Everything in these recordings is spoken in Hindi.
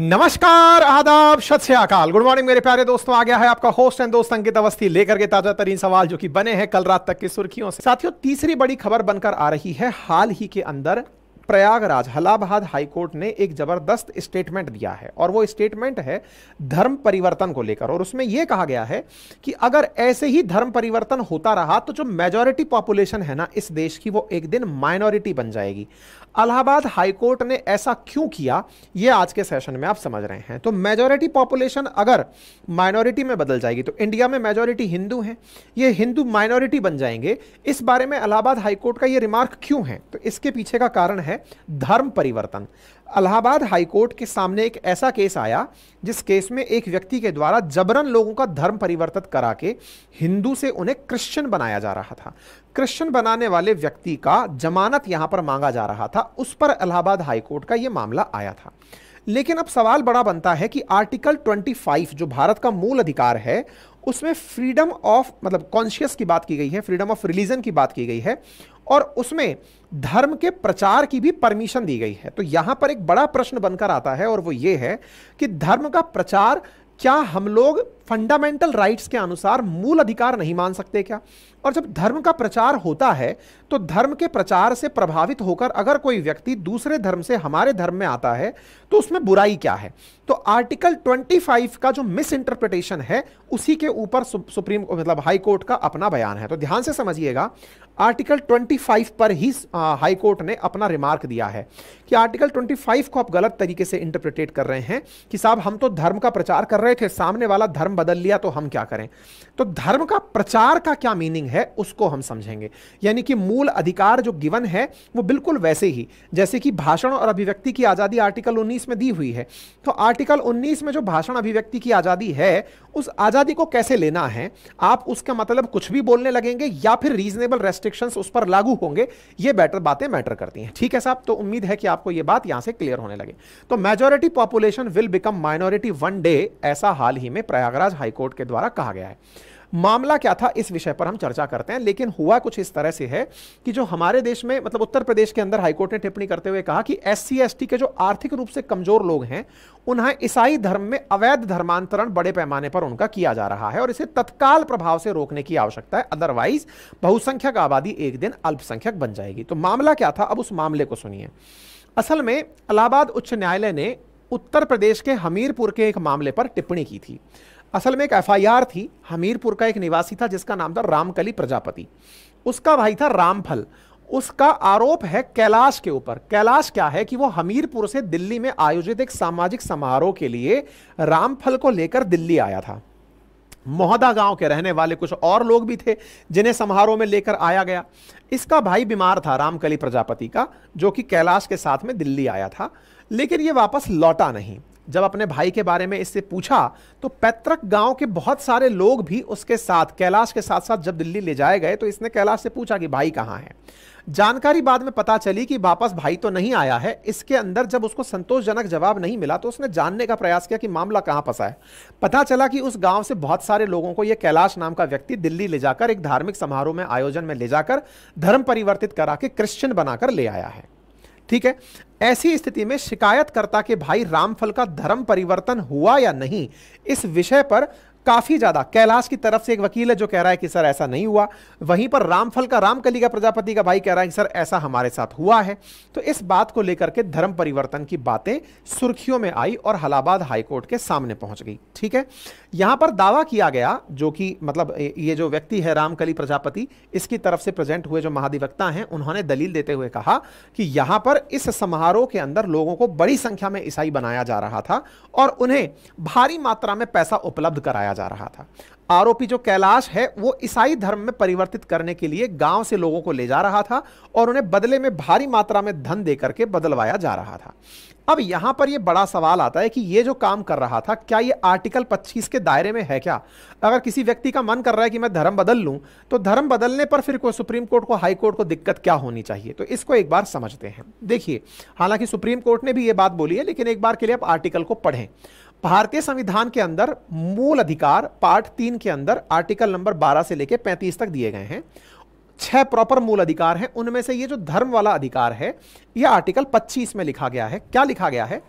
नमस्कार आदाब सत अकाल गुड मॉर्निंग मेरे प्यारे दोस्तों आ गया है आपका होस्ट एंड दोस्त अंकित अवस्थी लेकर के ताजा तरीन सवाल जो कि बने हैं कल रात तक की सुर्खियों से साथियों तीसरी बड़ी खबर बनकर आ रही है हाल ही के अंदर प्रयागराज हलाबाद हाईकोर्ट ने एक जबरदस्त स्टेटमेंट दिया है और वो स्टेटमेंट है धर्म परिवर्तन को लेकर और उसमें यह कहा गया है कि अगर ऐसे ही धर्म परिवर्तन होता रहा तो जो मेजोरिटी पॉपुलेशन है ना इस देश की वो एक दिन माइनॉरिटी बन जाएगी अलाहाबाद हाईकोर्ट ने ऐसा क्यों किया ये आज के सेशन में आप समझ रहे हैं तो मेजोरिटी पॉपुलेशन अगर माइनॉरिटी में बदल जाएगी तो इंडिया में मेजोरिटी हिंदू हैं ये हिंदू माइनॉरिटी बन जाएंगे इस बारे में इलाहाबाद हाईकोर्ट का ये रिमार्क क्यों है तो इसके पीछे का कारण है धर्म परिवर्तन अलाहाबाद हाईकोर्ट के सामने एक ऐसा केस आया जिस केस में एक व्यक्ति के द्वारा जबरन लोगों का धर्म परिवर्तित करा के हिंदू से उन्हें क्रिश्चियन बनाया जा रहा था क्रिश्चियन बनाने वाले व्यक्ति का जमानत यहां पर मांगा जा रहा था उस पर अलाहाबाद हाईकोर्ट का यह मामला आया था लेकिन अब सवाल बड़ा बनता है कि आर्टिकल 25 जो भारत का मूल अधिकार है उसमें फ्रीडम ऑफ मतलब कॉन्शियस की बात की गई है फ्रीडम ऑफ रिलीजन की बात की गई है और उसमें धर्म के प्रचार की भी परमिशन दी गई है तो यहां पर एक बड़ा प्रश्न बनकर आता है और वो ये है कि धर्म का प्रचार क्या हम लोग फंडामेंटल राइट्स के अनुसार मूल अधिकार नहीं मान सकते क्या और जब धर्म का प्रचार होता है तो धर्म के प्रचार से प्रभावित होकर अगर कोई व्यक्ति दूसरे धर्म से हमारे धर्म में आता है तो उसमें बुराई क्या है तो आर्टिकल 25 का जो मिस इंटरप्रिटेशन है उसी के ऊपर सुप्रीम मतलब हाई कोर्ट का अपना बयान है तो ध्यान से समझिएगा आर्टिकल 25 पर ही हाईकोर्ट हाई कोर्ट ने अपना रिमार्क दिया है कि आर्टिकल 25 को आप गलत तरीके से इंटरप्रिटेट कर रहे हैं कि साहब हम तो धर्म का प्रचार कर रहे थे सामने वाला धर्म धर्म बदल लिया तो हम क्या करें तो धर्म का प्रचार का क्या मीनिंग है उसको हम समझेंगे यानी कि मूल अधिकार जो गिवन है वो बिल्कुल वैसे ही जैसे कि भाषण और अभिव्यक्ति की आज़ादी आर्टिकल 19 में दी हुई है तो आर्टिकल 19 में जो भाषण अभिव्यक्ति की आज़ादी है उस आज़ादी को कैसे लेना है आप उसका मतलब कुछ भी बोलने लगेंगे या फिर रीजनेबल रेस्ट्रिक्शन उस पर लागू होंगे ये बैटर बातें मैटर करती हैं ठीक है साहब तो उम्मीद है कि आपको ये बात यहाँ से क्लियर होने लगे तो majority population will become minority one day ऐसा हाल ही में प्रयागराज महाराज हाईकोर्ट के द्वारा कहा गया है मामला क्या था इस विषय पर हम चर्चा करते हैं लेकिन हुआ कुछ इस तरह से है कि जो हमारे देश में मतलब उत्तर प्रदेश के अंदर हाईकोर्ट ने टिप्पणी करते हुए कहा कि एस सी के जो आर्थिक रूप से कमजोर लोग हैं उन्हें ईसाई धर्म में अवैध धर्मांतरण बड़े पैमाने पर उनका किया जा रहा है और इसे तत्काल प्रभाव से रोकने की आवश्यकता है अदरवाइज बहुसंख्यक आबादी एक दिन अल्पसंख्यक बन जाएगी तो मामला क्या था अब उस मामले को सुनिए असल में इलाहाबाद उच्च न्यायालय ने उत्तर प्रदेश के हमीरपुर के एक मामले पर टिप्पणी की थी असल में एक एफआईआर थी हमीरपुर का एक निवासी था जिसका नाम था रामकली प्रजापति उसका भाई था रामफल उसका आरोप है कैलाश के ऊपर कैलाश क्या है कि वो हमीरपुर से दिल्ली में आयोजित एक सामाजिक समारोह के लिए रामफल को लेकर दिल्ली आया था मोहदा गांव के रहने वाले कुछ और लोग भी थे जिन्हें समारोह में लेकर आया गया इसका भाई बीमार था रामकली प्रजापति का जो कि कैलाश के साथ में दिल्ली आया था लेकिन ये वापस लौटा नहीं जब अपने भाई के बारे में इससे पूछा तो पैतृक गांव के बहुत सारे लोग भी उसके साथ कैलाश के साथ साथ जब दिल्ली ले जाए गए तो इसने कैलाश से पूछा कि भाई कहाँ है जानकारी बाद में पता चली कि वापस भाई तो नहीं आया है इसके अंदर जब उसको संतोषजनक जवाब नहीं मिला तो उसने जानने का प्रयास किया कि मामला कहाँ फंसा है पता चला कि उस गांव से बहुत सारे लोगों को यह कैलाश नाम का व्यक्ति दिल्ली ले जाकर एक धार्मिक समारोह में आयोजन में ले जाकर धर्म परिवर्तित करा के क्रिश्चियन बनाकर ले आया है ठीक है ऐसी स्थिति में शिकायतकर्ता के भाई रामफल का धर्म परिवर्तन हुआ या नहीं इस विषय पर काफी ज्यादा कैलाश की तरफ से एक वकील है जो कह रहा है कि सर ऐसा नहीं हुआ वहीं पर रामफल का रामकली का प्रजापति का भाई कह रहा है कि सर ऐसा हमारे साथ हुआ है तो इस बात को लेकर के धर्म परिवर्तन की बातें सुर्खियों में आई और हलाबाद हाईकोर्ट के सामने पहुंच गई ठीक है यहां पर दावा किया गया जो कि मतलब ये जो व्यक्ति है रामकली प्रजापति इसकी तरफ से प्रेजेंट हुए जो महाधिवक्ता हैं उन्होंने दलील देते हुए कहा कि यहां पर इस समारोह के अंदर लोगों को बड़ी संख्या में ईसाई बनाया जा रहा था और उन्हें भारी मात्रा में पैसा उपलब्ध कराया लगाया जा रहा था आरोपी जो कैलाश है वो ईसाई धर्म में परिवर्तित करने के लिए गांव से लोगों को ले जा रहा था और उन्हें बदले में भारी मात्रा में धन दे करके बदलवाया जा रहा था अब यहां पर ये बड़ा सवाल आता है कि ये जो काम कर रहा था क्या ये आर्टिकल 25 के दायरे में है क्या अगर किसी व्यक्ति का मन कर रहा है कि मैं धर्म बदल लूं तो धर्म बदलने पर फिर को सुप्रीम कोर्ट को हाई कोर्ट को दिक्कत क्या होनी चाहिए तो इसको एक बार समझते हैं देखिए हालांकि सुप्रीम कोर्ट ने भी ये बात बोली है लेकिन एक बार के लिए आप आर्टिकल को पढ़ें भारतीय संविधान के अंदर मूल अधिकार पार्ट तीन के अंदर आर्टिकल नंबर 12 से लेकर 35 तक दिए गए हैं छह प्रॉपर मूल अधिकार हैं उनमें से ये जो धर्म वाला अधिकार है यह आर्टिकल 25 में लिखा गया है क्या लिखा गया है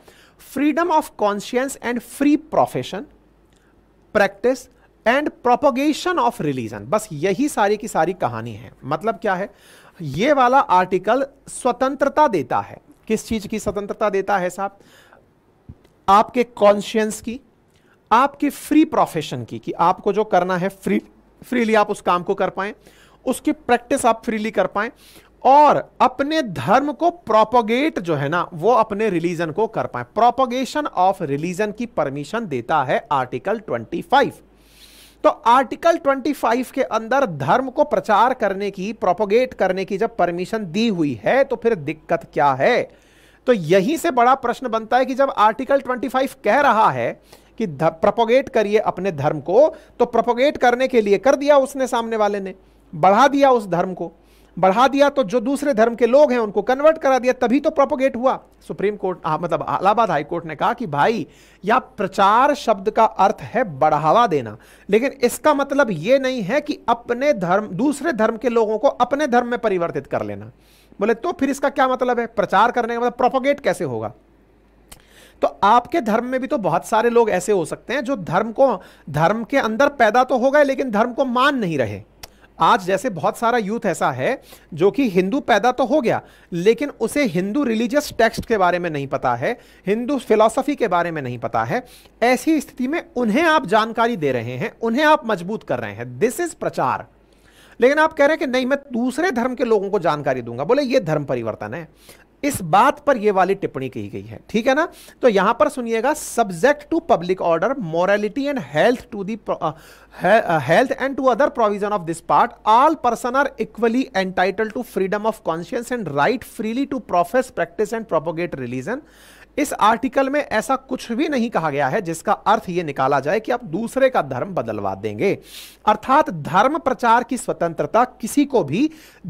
freedom of conscience and free profession practice and propagation of religion बस यही सारी की सारी कहानी है मतलब क्या है ये वाला आर्टिकल स्वतंत्रता देता है किस चीज की स्वतंत्रता देता है साहब आपके कॉन्शियंस की आपके फ्री प्रोफेशन की कि आपको जो करना है फ्री फ्रीली आप उस काम को कर पाए उसकी प्रैक्टिस आप फ्रीली कर पाए और अपने धर्म को प्रोपोगेट जो है ना वो अपने रिलीजन को कर पाए प्रोपोगेशन ऑफ रिलीजन की परमिशन देता है आर्टिकल 25 तो आर्टिकल 25 के अंदर धर्म को प्रचार करने की प्रोपोगेट करने की जब परमिशन दी हुई है तो फिर दिक्कत क्या है तो यहीं से बड़ा प्रश्न बनता है कि जब आर्टिकल 25 कह रहा है कि प्रोपोगेट करिए अपने धर्म को तो प्रोपोगेट करने के लिए कर दिया उसने सामने वाले ने बढ़ा दिया उस धर्म को बढ़ा दिया तो जो दूसरे धर्म के लोग हैं उनको कन्वर्ट करा दिया तभी तो प्रोपोगेट हुआ सुप्रीम कोर्ट मतलब इलाहाबाद हाई कोर्ट ने कहा कि भाई यह प्रचार शब्द का अर्थ है बढ़ावा देना लेकिन इसका मतलब यह नहीं है कि अपने धर्म दूसरे धर्म के लोगों को अपने धर्म में परिवर्तित कर लेना बोले तो फिर इसका क्या मतलब है प्रचार करने का मतलब प्रोपोगेट कैसे होगा तो आपके धर्म में भी तो बहुत सारे लोग ऐसे हो सकते हैं जो धर्म को धर्म के अंदर पैदा तो हो गए लेकिन धर्म को मान नहीं रहे आज जैसे बहुत सारा यूथ ऐसा है जो कि हिंदू पैदा तो हो गया लेकिन उसे हिंदू रिलीजियस टेक्स्ट के बारे में नहीं पता है हिंदू फिलॉसफी के बारे में नहीं पता है ऐसी स्थिति में उन्हें आप जानकारी दे रहे हैं उन्हें आप मजबूत कर रहे हैं दिस इज प्रचार लेकिन आप कह रहे हैं कि नहीं मैं दूसरे धर्म के लोगों को जानकारी दूंगा बोले ये धर्म परिवर्तन है इस बात पर यह वाली टिप्पणी कही गई है ठीक है ना तो यहां पर सुनिएगा subject to public order morality and health to the health and to other provision of this part all person are equally entitle to freedom of conscious and right freely to profess practice and propagate religion इस आर्टिकल में ऐसा कुछ भी नहीं कहा गया है जिसका अर्थ यह निकाला जाए कि आप दूसरे का धर्म बदलवा देंगे अर्थात धर्म प्रचार की स्वतंत्रता किसी को भी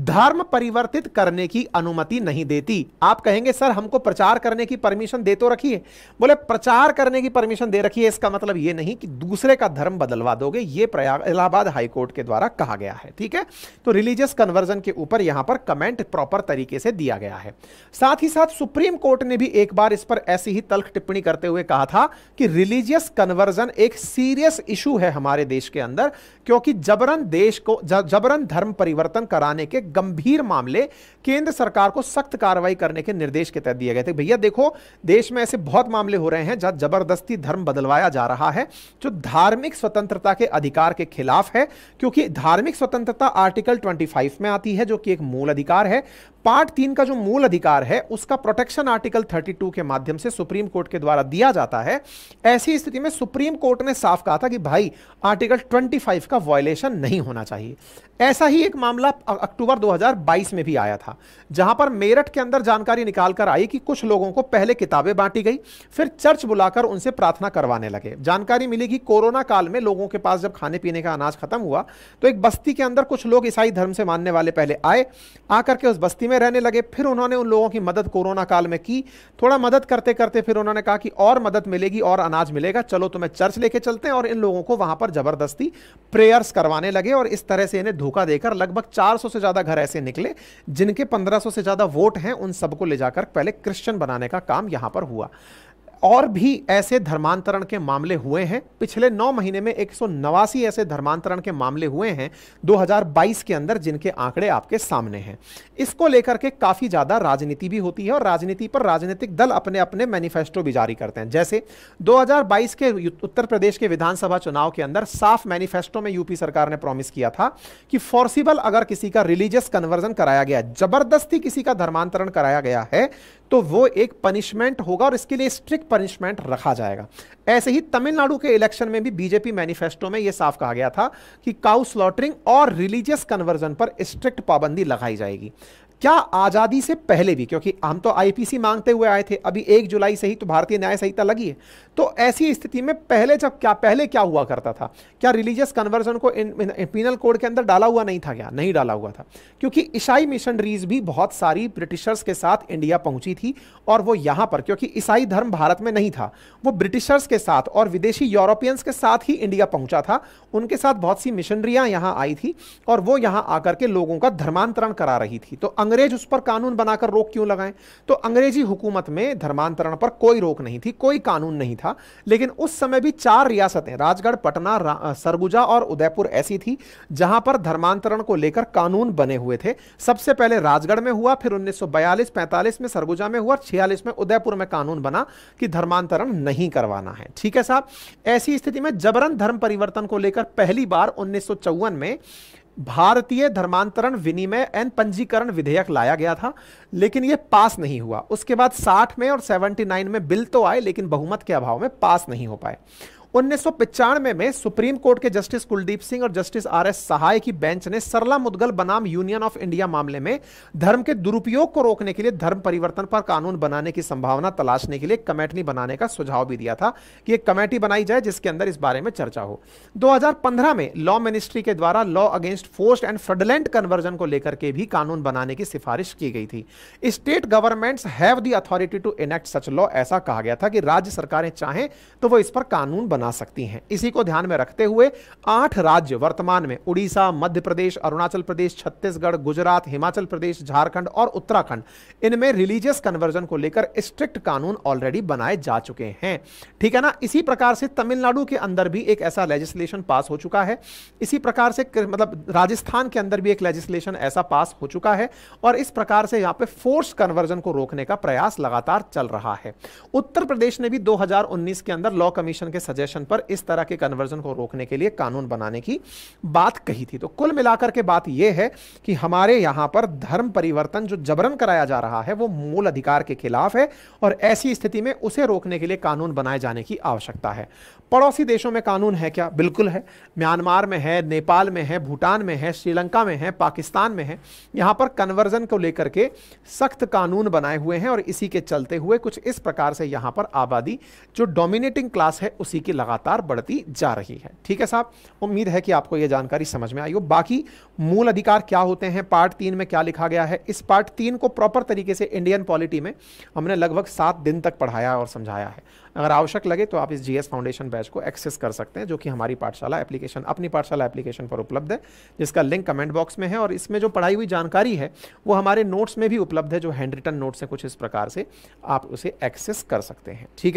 धर्म परिवर्तित करने की अनुमति नहीं देती आप कहेंगे सर हमको प्रचार करने की परमिशन दे तो रखिए बोले प्रचार करने की परमिशन दे रखिए इसका मतलब यह नहीं कि दूसरे का धर्म बदलवा दोगे ये प्रयाग इलाहाबाद हाईकोर्ट के द्वारा कहा गया है ठीक है तो रिलीजियस कन्वर्जन के ऊपर यहां पर कमेंट प्रॉपर तरीके से दिया गया है साथ ही साथ सुप्रीम कोर्ट ने भी एक बार इस पर पर ऐसी ही तल्ख टिप्पणी करते हुए कहा था कि रिलीजियस कन्वर्जन एक सीरियस इशू है हमारे देश के अंदर क्योंकि जबरन देश को जबरन धर्म परिवर्तन कराने के गंभीर मामले केंद्र सरकार को सख्त कार्रवाई करने के निर्देश के तहत दिए गए थे भैया देखो देश में ऐसे बहुत मामले हो रहे हैं जहां जबरदस्ती धर्म बदलवाया जा रहा है जो धार्मिक स्वतंत्रता के अधिकार के खिलाफ है क्योंकि धार्मिक स्वतंत्रता आर्टिकल ट्वेंटी में आती है जो कि एक मूल अधिकार है पार्ट तीन का जो मूल अधिकार है उसका प्रोटेक्शन आर्टिकल 32 के माध्यम से सुप्रीम कोर्ट के द्वारा दिया जाता है ऐसी स्थिति में सुप्रीम कोर्ट ने साफ कहा था कि भाई आर्टिकल 25 का वॉयलेशन नहीं होना चाहिए ऐसा ही एक मामला अक्टूबर 2022 में भी आया था जहां पर मेरठ के अंदर जानकारी निकालकर आई कि कुछ लोगों को पहले किताबें बांटी गई फिर चर्च बुलाकर उनसे प्रार्थना करवाने लगे जानकारी मिली कि कोरोना काल में लोगों के पास जब खाने पीने का अनाज खत्म हुआ तो एक बस्ती के अंदर कुछ लोग ईसाई धर्म से मानने वाले पहले आए आकर के उस बस्ती में रहने लगे फिर उन्होंने उन लोगों की मदद कोरोना काल में की थोड़ा मदद करते करते फिर उन्होंने कहा कि और मदद मिलेगी और अनाज मिलेगा चलो तुम्हें तो चर्च लेके चलते हैं और इन लोगों को वहां पर जबरदस्ती प्रेयर्स करवाने लगे और इस तरह से इन्हें धोखा देकर लगभग 400 से ज़्यादा घर ऐसे निकले जिनके 1500 से ज़्यादा वोट हैं उन सबको ले जाकर पहले क्रिश्चियन बनाने का काम यहां पर हुआ और भी ऐसे धर्मांतरण के मामले हुए हैं पिछले नौ महीने में एक ऐसे धर्मांतरण के मामले हुए हैं 2022 के अंदर जिनके आंकड़े आपके सामने हैं इसको लेकर के काफ़ी ज़्यादा राजनीति भी होती है और राजनीति पर राजनीतिक दल अपने अपने मैनिफेस्टो भी जारी करते हैं जैसे 2022 के उत्तर प्रदेश के विधानसभा चुनाव के अंदर साफ मैनिफेस्टो में यूपी सरकार ने प्रॉमिस किया था कि फॉर्सिबल अगर किसी का रिलीजियस कन्वर्जन कराया गया जबरदस्ती किसी का धर्मांतरण कराया गया है तो वो एक पनिशमेंट होगा और इसके लिए स्ट्रिक्ट पनिशमेंट रखा जाएगा ऐसे ही तमिलनाडु के इलेक्शन में भी बीजेपी मैनिफेस्टो में यह साफ कहा गया था कि काउ स्लॉटरिंग और रिलीजियस कन्वर्जन पर स्ट्रिक्ट पाबंदी लगाई जाएगी क्या आज़ादी से पहले भी क्योंकि हम तो आईपीसी मांगते हुए आए थे अभी एक जुलाई से ही तो भारतीय न्याय संहिता लगी है तो ऐसी स्थिति में पहले जब क्या पहले क्या हुआ करता था क्या रिलीजियस कन्वर्जन को इन, इन, इन, पीनल कोड के अंदर डाला हुआ नहीं था क्या नहीं डाला हुआ था क्योंकि ईसाई मिशनरीज भी बहुत सारी ब्रिटिशर्स के साथ इंडिया पहुंची थी और वो यहां पर क्योंकि ईसाई धर्म भारत में नहीं था वो ब्रिटिशर्स के साथ और विदेशी यूरोपियंस के साथ ही इंडिया पहुंचा था उनके साथ बहुत सी मिशनरियां यहां आई थी और वो यहां आकर के लोगों का धर्मांतरण करा रही थी तो अंग्रेज उस पर कानून बनाकर रोक क्यों लगाएं तो अंग्रेजी हुकूमत में धर्मांतरण पर कोई रोक नहीं थी कोई कानून नहीं था लेकिन उस समय भी चार रियासतें राजगढ़ पटना सरगुजा और उदयपुर ऐसी थी जहां पर धर्मांतरण को लेकर कानून बने हुए थे सबसे पहले राजगढ़ में हुआ फिर उन्नीस सौ में सरगुजा में हुआ छियालीस में उदयपुर में कानून बना कि धर्मांतरण नहीं करवाना है है ठीक है साहब ऐसी स्थिति में जबरन धर्म परिवर्तन को लेकर पहली बार उन्नीस में भारतीय धर्मांतरण विनिमय एंड पंजीकरण विधेयक लाया गया था लेकिन यह पास नहीं हुआ उसके बाद 60 में और 79 में बिल तो आए लेकिन बहुमत के अभाव में पास नहीं हो पाए उन्नीस में, में सुप्रीम कोर्ट के जस्टिस कुलदीप सिंह और जस्टिस आर एस सहाय की बेंच ने सरला मुदगल बनाम यूनियन ऑफ इंडिया मामले में धर्म के दुरुपयोग को रोकने के लिए धर्म परिवर्तन पर कानून बनाने की संभावना तलाशने के लिए कमेटी बनाने का सुझाव भी दिया था कि एक कमेटी बनाई जाए जिसके अंदर इस बारे में चर्चा हो दो में लॉ मिनिस्ट्री के द्वारा law against force and fraudulent conversion को लेकर के भी कानून बनाने की सिफारिश की गई थी state government have the authority to enact such law ऐसा कहा गया था कि राज्य सरकारें चाहें तो वो इस पर कानून बना बना सकती हैं इसी को ध्यान में रखते हुए आठ राज्य वर्तमान में उड़ीसा मध्य प्रदेश अरुणाचल प्रदेश छत्तीसगढ़ गुजरात हिमाचल प्रदेश झारखंड और उत्तराखंड इनमें रिलीजियस कन्वर्जन को लेकर स्ट्रिक्ट कानून ऑलरेडी बनाए जा चुके हैं ठीक है ना इसी प्रकार से तमिलनाडु के अंदर भी एक ऐसा लेजिस्लेशन पास हो चुका है इसी प्रकार से मतलब राजस्थान के अंदर भी एक लेजिस्लेशन ऐसा पास हो चुका है और इस प्रकार से यहाँ पे फोर्स कन्वर्जन को रोकने का प्रयास लगातार चल रहा है उत्तर प्रदेश ने भी 2019 के अंदर लॉ कमीशन के सजेशन प्रदर्शन पर इस तरह के कन्वर्जन को रोकने के लिए कानून बनाने की बात कही थी तो कुल मिलाकर के बात यह है कि हमारे यहां पर धर्म परिवर्तन जो जबरन कराया जा रहा है वो मूल अधिकार के खिलाफ है और ऐसी स्थिति में उसे रोकने के लिए कानून बनाए जाने की आवश्यकता है पड़ोसी देशों में कानून है क्या बिल्कुल है म्यांमार में है नेपाल में है भूटान में है श्रीलंका में है पाकिस्तान में है यहां पर कन्वर्जन को लेकर के सख्त कानून बनाए हुए हैं और इसी के चलते हुए कुछ इस प्रकार से यहां पर आबादी जो डोमिनेटिंग क्लास है उसी की लगातार बढ़ती जा रही है ठीक है साहब उम्मीद है कि आपको यह जानकारी समझ में आई हो बाकी मूल अधिकार क्या होते हैं पार्ट तीन में क्या लिखा गया है इस पार्ट तीन को प्रॉपर तरीके से इंडियन पॉलिटी में हमने लगभग सात दिन तक पढ़ाया और समझाया है अगर आवश्यक लगे तो आप इस जीएस फाउंडेशन बैच को एक्सेस कर सकते हैं जो कि हमारी पाठशाला एप्लीकेशन अपनी पाठशाला एप्लीकेशन पर उपलब्ध है जिसका लिंक कमेंट बॉक्स में है और इसमें जो पढ़ाई हुई जानकारी है वो हमारे नोट्स में भी उपलब्ध है जो हैंड रिटन नोट्स हैं कुछ इस प्रकार से आप उसे एक्सेस कर सकते हैं ठीक है